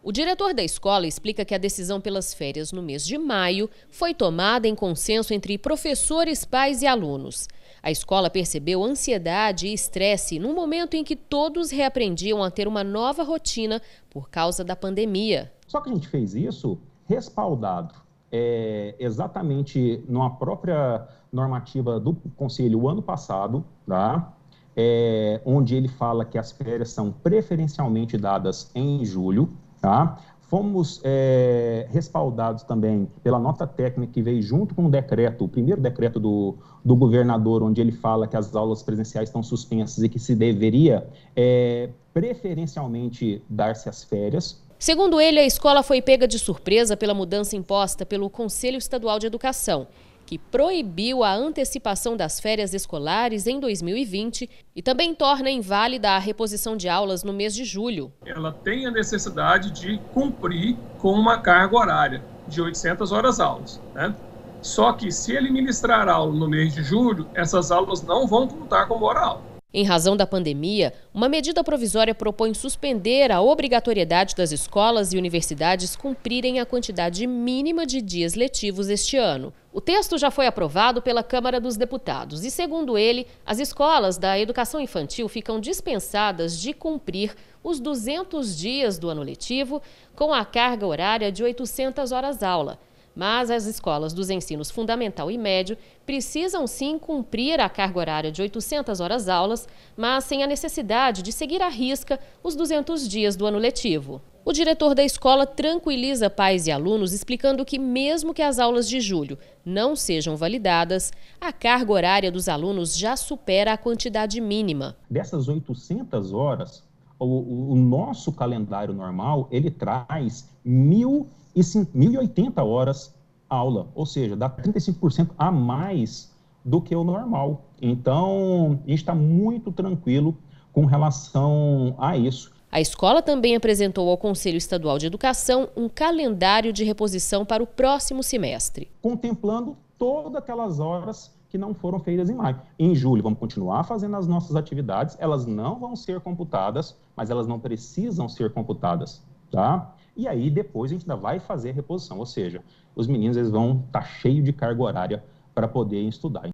O diretor da escola explica que a decisão pelas férias no mês de maio foi tomada em consenso entre professores, pais e alunos. A escola percebeu ansiedade e estresse no momento em que todos reaprendiam a ter uma nova rotina por causa da pandemia. Só que a gente fez isso respaldado é, exatamente numa própria normativa do Conselho o ano passado, tá? É, onde ele fala que as férias são preferencialmente dadas em julho. Tá? Fomos é, respaldados também pela nota técnica que veio junto com o decreto, o primeiro decreto do, do governador, onde ele fala que as aulas presenciais estão suspensas e que se deveria é, preferencialmente dar-se as férias. Segundo ele, a escola foi pega de surpresa pela mudança imposta pelo Conselho Estadual de Educação que proibiu a antecipação das férias escolares em 2020 e também torna inválida a reposição de aulas no mês de julho. Ela tem a necessidade de cumprir com uma carga horária de 800 horas aulas. Né? Só que se ele ministrar aula no mês de julho, essas aulas não vão contar como hora aula. Em razão da pandemia, uma medida provisória propõe suspender a obrigatoriedade das escolas e universidades cumprirem a quantidade mínima de dias letivos este ano. O texto já foi aprovado pela Câmara dos Deputados e, segundo ele, as escolas da educação infantil ficam dispensadas de cumprir os 200 dias do ano letivo com a carga horária de 800 horas aula mas as escolas dos ensinos fundamental e médio precisam sim cumprir a carga horária de 800 horas aulas, mas sem a necessidade de seguir à risca os 200 dias do ano letivo. O diretor da escola tranquiliza pais e alunos explicando que, mesmo que as aulas de julho não sejam validadas, a carga horária dos alunos já supera a quantidade mínima. Dessas 800 horas, o, o nosso calendário normal, ele traz 1.080 horas aula, ou seja, dá 35% a mais do que o normal. Então, a gente está muito tranquilo com relação a isso. A escola também apresentou ao Conselho Estadual de Educação um calendário de reposição para o próximo semestre. Contemplando todas aquelas horas que não foram feitas em maio. Em julho, vamos continuar fazendo as nossas atividades, elas não vão ser computadas, mas elas não precisam ser computadas, tá? E aí, depois, a gente ainda vai fazer a reposição, ou seja, os meninos eles vão estar tá cheio de carga horária para poder estudar.